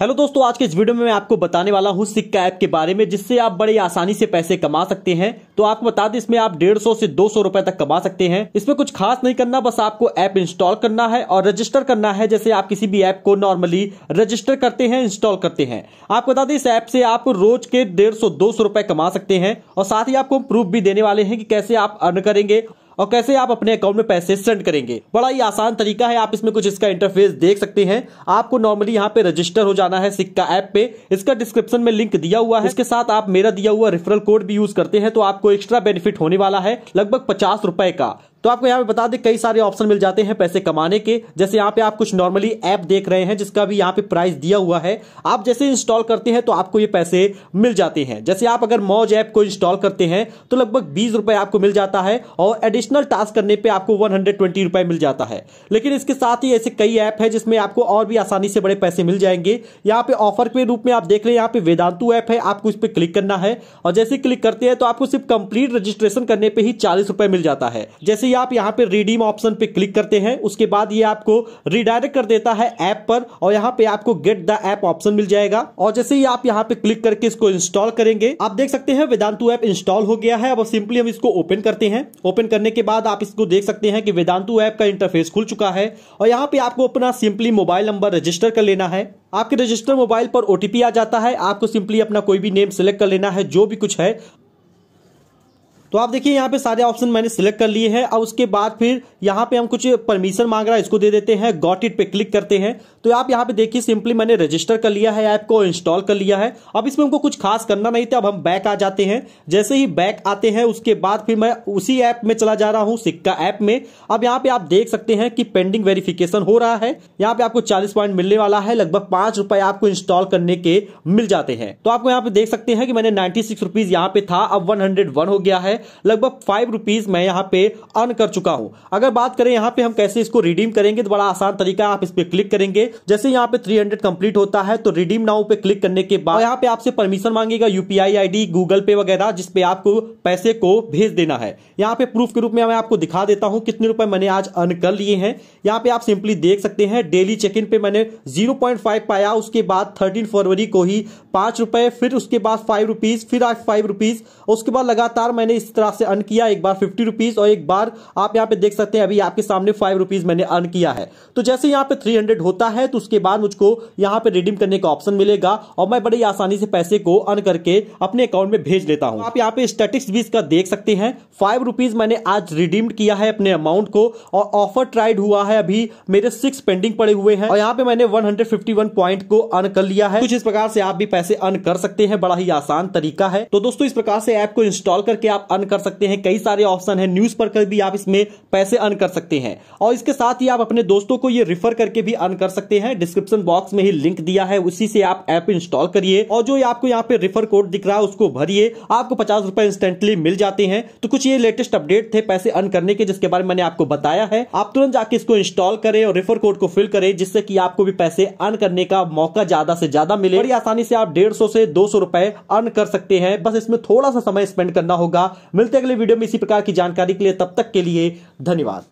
hello दोस्तों आज के इस वीडियो में मैं आपको बताने वाला हूँ सिक्का ऐप के बारे में जिससे आप बड़े आसानी से पैसे कमा सकते हैं तो आपको बता दें इसमें आप डेढ़ सौ से दो सौ रूपए तक कमा सकते हैं इसमें कुछ खास नहीं करना बस आपको ऐप इंस्टॉल करना है और रजिस्टर करना है जैसे आप किसी भी ऐप को नॉर्मली रजिस्टर करते हैं इंस्टॉल करते हैं आपको बता दें इस ऐप से आप रोज के डेढ़ सौ दो सौ रूपए कमा सकते हैं और साथ ही आपको प्रूफ भी देने वाले हैं कि कैसे आप अर्न करेंगे और कैसे आप अपने अकाउंट में पैसे सेंड करेंगे बड़ा ही आसान तरीका है आप इसमें कुछ इसका इंटरफेस देख सकते हैं आपको नॉर्मली यहाँ पे रजिस्टर हो जाना है सिक्का ऐप पे इसका डिस्क्रिप्शन में लिंक दिया हुआ है इसके साथ आप मेरा दिया हुआ रेफरल कोड भी यूज करते हैं तो आपको आपको एक्स्ट्रा बेनिफिट होने वाला है लगभग पचास रुपए का तो आपको यहाँ पे बता दें कई सारे ऑप्शन मिल जाते हैं पैसे कमाने के जैसे यहाँ पे आप कुछ नॉर्मली ऐप देख रहे हैं जिसका भी यहाँ पे प्राइस दिया हुआ है आप जैसे इंस्टॉल करते हैं तो आपको ये पैसे मिल जाते हैं जैसे आप अगर मौज ऐप को इंस्टॉल करते हैं तो लगभग बीस रुपए आपको मिल जाता है और एडिशनल टास्क करने पर आपको वन रुपए मिल जाता है लेकिन इसके साथ ही ऐसे कई ऐप है जिसमें आपको और भी आसानी से बड़े पैसे मिल जाएंगे यहाँ पे ऑफर के रूप में आप देख रहे हैं यहाँ पे वेदांतु ऐप है आपको इस पर क्लिक करना है और जैसे क्लिक करते हैं तो आपको सिर्फ कंप्लीट रजिस्ट्रेशन करने पर ही चालीस मिल जाता है जैसे आप यहां पे रिडीम ऑप्शन पे क्लिक करते हैं उसके बाद ये आपको रिडायरेक्ट कर देता है ऐप पर और यहां पे आपको गेट द ऐप ऑप्शन मिल जाएगा और जैसे ही आप यहां पे क्लिक करके इसको इंस्टॉल करेंगे आप देख सकते हैं वेदांतु ऐप इंस्टॉल हो गया है अब सिंपली हम इसको ओपन करते हैं ओपन करने के बाद आप इसको देख सकते हैं कि वेदांतु ऐप का इंटरफेस खुल चुका है और यहाँ पे आपको अपना सिंपली मोबाइल नंबर रजिस्टर कर लेना है आपके रजिस्टर मोबाइल पर ओटीपी आ जाता है आपको सिंपली अपना कोई भी नेम सेलेक्ट कर लेना है जो भी कुछ है तो आप देखिए यहाँ पे सारे ऑप्शन मैंने सिलेक्ट कर लिए हैं और उसके बाद फिर यहाँ पे हम कुछ परमिशन मांग रहा है इसको दे देते हैं गॉट इट पे क्लिक करते हैं तो आप यहाँ पे देखिए सिंपली मैंने रजिस्टर कर लिया है ऐप को इंस्टॉल कर लिया है अब इसमें हमको कुछ खास करना नहीं था अब हम बैक आ जाते हैं जैसे ही बैक आते हैं उसके बाद फिर मैं उसी ऐप में चला जा रहा हूँ सिक्का ऐप में अब यहाँ पे आप देख सकते हैं कि पेंडिंग वेरिफिकेशन हो रहा है यहाँ पे आपको चालीस पॉइंट मिलने वाला है लगभग पांच रुपए आपको इंस्टॉल करने के मिल जाते हैं तो आपको यहाँ पे देख सकते हैं कि मैंने नाइन्टी सिक्स यहाँ पे था अब वन हंड्रेड वन हो गया है है लगभग फाइव रुपीज मैं यहाँ पे अर्न कर चुका हूं अगर बात करें यहाँ पे हम कैसे इसको रिडीम करेंगे तो बड़ा आसान तरीका आप इस पर क्लिक करेंगे जैसे यहाँ पे थ्री कंप्लीट होता है तो रिडीम नाउ पे क्लिक करने के बाद यहाँ पे आपसे परमिशन मांगेगा यूपीआई आईडी गूगल पे वगैरह जिसपे आपको पैसे को भेज देना है यहाँ पे प्रूफ के रूप में मैं आपको दिखा देता हूँ कितने रुपए मैंने आज अर्न कर लिए हैं यहाँ पे आप सिंपली देख सकते हैं डेली चेक इन पे मैंने 0.5 पाया उसके बाद 13 फरवरी को ही पांच रुपए फिर उसके बाद फाइव रुपीज फिर आज फाइव रुपीज उसके बाद लगातार मैंने इस इस तरह से अर्न किया एक बार फिफ्टी रुपीज़ और एक बार आप यहाँ पे देख सकते हैं अभी आपके सामने फाइव रुपीज़ मैंने अर्न किया है तो जैसे यहाँ पे थ्री हंड्रेड होता है तो उसके बाद मुझको यहाँ पे रिडीम करने का ऑप्शन मिलेगा और मैं बड़ी आसानी से पैसे को अर्न करके अपने अकाउंट में भेज लेता हूँ आप यहाँ पे स्टेटिक्स भी इसका देख सकते हैं फाइव रुपीज़ मैंने आज रिडीम किया है अपने अमाउंट को और ऑफर ट्राइड हुआ है अभी मेरे सिक्स पेंडिंग पड़े हुए हैं और यहाँ पे मैंने वन पॉइंट को अर्न कर लिया है कुछ इस प्रकार से आप भी पैसे अर्न कर सकते हैं बड़ा ही आसान तरीका है तो दोस्तों इस प्रकार से ऐप को इंस्टॉल करके आप अर्न कर सकते हैं कई सारे ऑप्शन है न्यूज पढ़कर भी आप इसमें पैसे अर्न कर सकते हैं और इसके साथ ही आप अपने दोस्तों को ये रिफर करके भी अर्न कर सकते हैं डिस्क्रिप्शन बॉक्स में ही लिंक दिया है उसी से आप ऐप इंस्टॉल करिए और जो आपको यहाँ पे रिफर कोड दिख रहा है उसको भरिए आपको पचास इंस्टेंटली मिल जाते हैं तो कुछ ये लेटेस्ट अपडेट थे पैसे अर्न करने के जिसके बारे में मैंने आपको बताया है आप तुरंत जाके इसको इंस्टॉल करें और रिफर कोड को फिल करें जिससे कि आपको भी पैसे अर्न करने का मौका ज्यादा से ज्यादा मिले बड़ी आसानी से आप डेढ़ सौ से दो सौ रुपए अर्न कर सकते हैं बस इसमें थोड़ा सा समय स्पेंड करना होगा मिलते अगले वीडियो में इसी प्रकार की जानकारी के लिए तब तक के लिए धन्यवाद